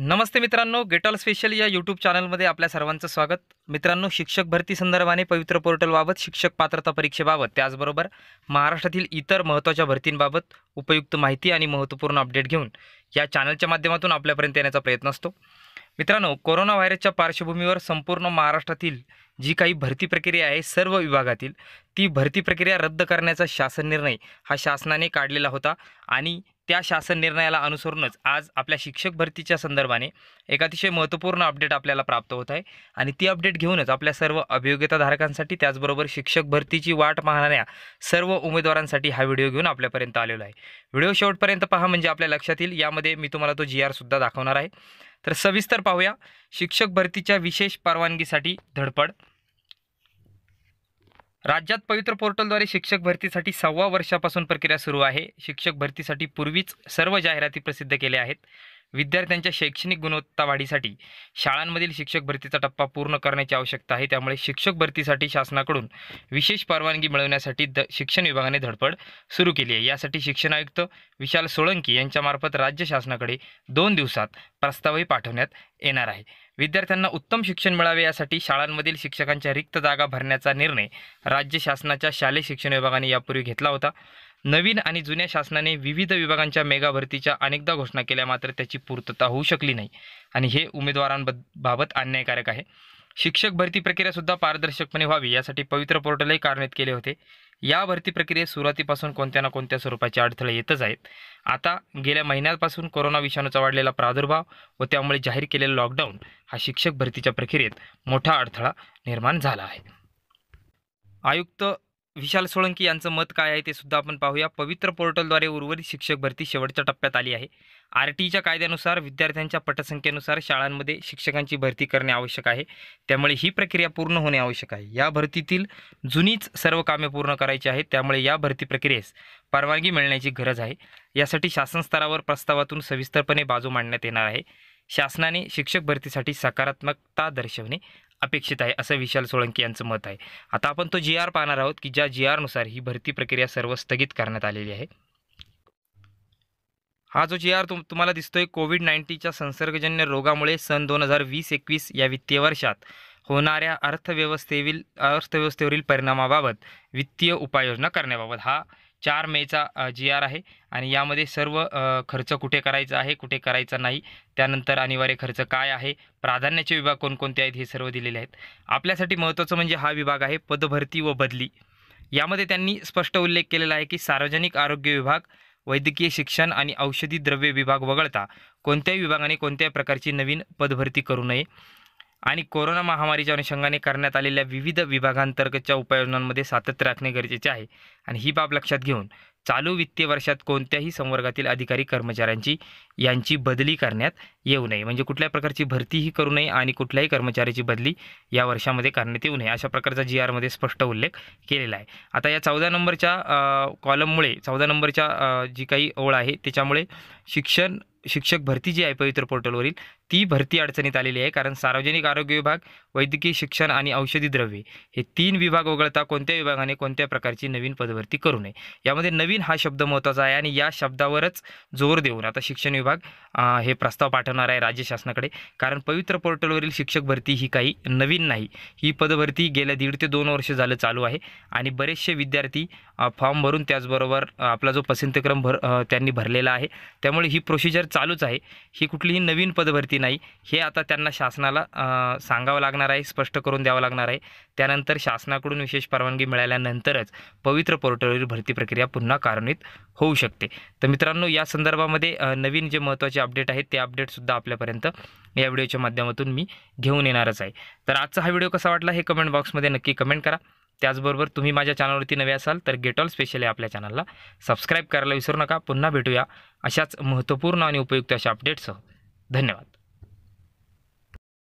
नमस्ते मित्रांनो गेटॉल स्पेशल या यूट्यूब चॅनलमध्ये आपल्या सर्वांचं स्वागत मित्रांनो शिक्षक भरती संदर्भाने पवित्र पोर्टलबाबत शिक्षक पात्रता परीक्षेबाबत त्याचबरोबर महाराष्ट्रातील इतर महत्त्वाच्या भरतींबाबत उपयुक्त माहिती आणि महत्त्वपूर्ण अपडेट घेऊन या चॅनलच्या माध्यमातून आपल्यापर्यंत येण्याचा प्रयत्न असतो मित्रांनो कोरोना व्हायरसच्या पार्श्वभूमीवर संपूर्ण महाराष्ट्रातील जी काही भरती प्रक्रिया आहे सर्व विभागातील ती भरती प्रक्रिया रद्द करण्याचा शासन निर्णय हा शासनाने काढलेला होता आणि त्या शासन निर्णयाला अनुसरूनच आज आपल्या शिक्षक भरतीच्या संदर्भाने एक अतिशय महत्त्वपूर्ण अपडेट आपल्याला प्राप्त होत आहे आणि ती अपडेट घेऊनच आपल्या सर्व अभियोग्यताधारकांसाठी त्याचबरोबर शिक्षक भरतीची वाट पाहणाऱ्या सर्व उमेदवारांसाठी हा व्हिडिओ घेऊन आपल्यापर्यंत आलेला आहे व्हिडिओ शेवटपर्यंत पहा म्हणजे आपल्या लक्षात येईल यामध्ये मी तुम्हाला तो जी आरसुद्धा दाखवणार आहे तर सविस्तर पाहूया शिक्षक भरतीच्या विशेष परवानगीसाठी धडपड राज्यात पवित्र पोर्टलद्वारे शिक्षक भरतीसाठी सव्वा वर्षापासून प्रक्रिया सुरू आहे शिक्षक भरतीसाठी पूर्वीच सर्व जाहिराती प्रसिद्ध केल्या आहेत विद्यार्थ्यांच्या शैक्षणिक गुणवत्ता वाढीसाठी शाळांमधील शिक्षक भरतीचा टप्पा पूर्ण करण्याची आवश्यकता आहे त्यामुळे शिक्षक भरतीसाठी शासनाकडून विशेष परवानगी मिळवण्यासाठी द शिक्षण विभागाने धडपड सुरू केली आहे यासाठी शिक्षण आयुक्त विशाल सोळंकी यांच्यामार्फत राज्य शासनाकडे दोन दिवसात प्रस्तावही पाठवण्यात येणार आहे विद्यार्थ्यांना उत्तम शिक्षण मिळावे यासाठी शाळांमधील शिक्षकांच्या रिक्त जागा भरण्याचा निर्णय राज्य शासनाच्या शालेय शिक्षण विभागाने यापूर्वी घेतला होता नवीन आणि जुन्या शासनाने विविध विभागांच्या मेगा भरतीच्या अनेकदा घोषणा केल्या मात्र त्याची पूर्तता होऊ शकली नाही आणि हे उमेदवारांबाबत अन्यायकारक आहे शिक्षक भरती प्रक्रियासुद्धा पारदर्शकपणे व्हावी यासाठी पवित्र पोर्टलही कार्यान्वित केले होते या भरती प्रक्रियेत सुरुवातीपासून कोणत्या ना कोणत्या स्वरूपाचे अडथळे येतच आहेत आता गेल्या महिन्यापासून कोरोना विषाणूचा वाढलेला प्रादुर्भाव व त्यामुळे जाहीर केलेला लॉकडाऊन हा शिक्षक भरतीच्या प्रक्रियेत मोठा अडथळा निर्माण झाला आहे आयुक्त विशाल सोळंकी यांचं मत काय आहे ते सुद्धा आपण पाहूया पवित्र पोर्टलद्वारे उर्वरित शिक्षक भरती शेवटच्या टप्प्यात आली आहे आर टीच्या कायद्यानुसार विद्यार्थ्यांच्या पटसंख्येनुसार शाळांमध्ये शिक्षकांची भरती करणे आवश्यक आहे त्यामुळे ही प्रक्रिया पूर्ण होणे आवश्यक आहे या भरतीतील जुनीच सर्व कामे पूर्ण करायची आहेत त्यामुळे या भरती प्रक्रियेस परवानगी मिळण्याची गरज आहे यासाठी शासन स्तरावर प्रस्तावातून सविस्तरपणे बाजू मांडण्यात येणार आहे शासनाने शिक्षक भरतीसाठी सकारात्मकता दर्शवणे अपेक्षित आहे असं विशाल सोळंकी यांचं मत आहे आता आपण तो जी आर पाहणार आहोत की ज्या जी आरनुसार ही भरती प्रक्रिया सर्व स्थगित करण्यात आलेली आहे हा जो जी आर तुम तुम्हाला दिसतोय कोविड नाईन्टीनच्या संसर्गजन्य रोगामुळे सन दोन हजार वीस एकवीस या वित्तीय वर्षात होणाऱ्या अर्थव्यवस्थेवरील अर्थव्यवस्थेवरील परिणामाबाबत वित्तीय उपाययोजना करण्याबाबत हा चार मेचा जी आर आहे आणि यामध्ये सर्व खर्च कुठे करायचा आहे कुठे करायचा नाही त्यानंतर अनिवार्य खर्च काय आहे प्राधान्याचे विभाग कोणकोणते आहेत हे सर्व दिलेले आहेत आपल्यासाठी महत्त्वाचं म्हणजे हा विभाग आहे पदभरती व बदली यामध्ये त्यांनी स्पष्ट उल्लेख केलेला आहे की सार्वजनिक आरोग्य विभाग वैद्यकीय शिक्षण आणि औषधी द्रव्य विभाग वगळता कोणत्याही विभागाने कोणत्याही प्रकारची नवीन पदभरती करू नये आणि कोरोना महामारीच्या अनुषंगाने करण्यात आलेल्या विविध विभागांतर्गतच्या उपाययोजनांमध्ये सातत्य राखणे गरजेचे आहे आणि ही बाब लक्षात घेऊन चालू वित्तीय वर्षात कोणत्याही संवर्गातील अधिकारी कर्मचाऱ्यांची यांची बदली करण्यात येऊ नये म्हणजे कुठल्याही प्रकारची भरतीही करू नये आणि कुठल्याही कर्मचाऱ्याची बदली या वर्षामध्ये करण्यात येऊ नये अशा प्रकारचा जी आरमध्ये स्पष्ट उल्लेख केलेला आहे आता या चौदा नंबरच्या कॉलममुळे चौदा नंबरच्या जी काही ओळ आहे त्याच्यामुळे शिक्षण शिक्षक भरती जी आहे पवित्र पोर्टलवरील ती भरती अडचणीत आलेली आहे कारण सार्वजनिक आरोग्य विभाग वैद्यकीय शिक्षण आणि औषधी द्रव्ये हे तीन विभाग वगळता कोणत्या विभागाने कोणत्या प्रकारची नवीन पदभरती करू नये यामध्ये नवीन हा शब्द महत्त्वाचा आहे आणि या शब्दावरच जोर देऊन आता शिक्षण विभाग हे प्रस्ताव पाठवणार आहे राज्य शासनाकडे कारण पवित्र पोर्टलवरील शिक्षक भरती ही काही नवीन नाही ही पदभरती गेल्या दीड ते दोन वर्ष झालं चालू आहे आणि बरेचसे विद्यार्थी फॉर्म भरून त्याचबरोबर आपला जो पसंतक्रम भर त्यांनी भरलेला आहे त्यामुळे ही प्रोसिजर चालूच आहे ही कुठलीही नवीन पदभरती नाही हे आता त्यांना शासनाला सांगावं लागणार आहे स्पष्ट करून द्यावं लागणार आहे त्यानंतर शासनाकडून विशेष परवानगी मिळाल्यानंतरच पवित्र पोर्टलवरील भरती प्रक्रिया पुन्हा कार्यान्वित होऊ शकते तर मित्रांनो या संदर्भामध्ये नवीन जे महत्त्वाचे अपडेट आहेत ते अपडेटसुद्धा आपल्यापर्यंत या व्हिडिओच्या माध्यमातून मी घेऊन येणारच आहे तर आजचा हा व्हिडिओ कसा वाटला हे कमेंट बॉक्समध्ये नक्की कमेंट करा त्याचबरोबर तुम्ही माझ्या चॅनलवरती नवे असाल तर गेट ऑल स्पेशल आहे आपल्या चॅनलला सबस्क्राईब करायला विसरू नका पुन्हा भेटूया अशाच महत्त्वपूर्ण आणि उपयुक्त अशा अपडेट्सह धन्यवाद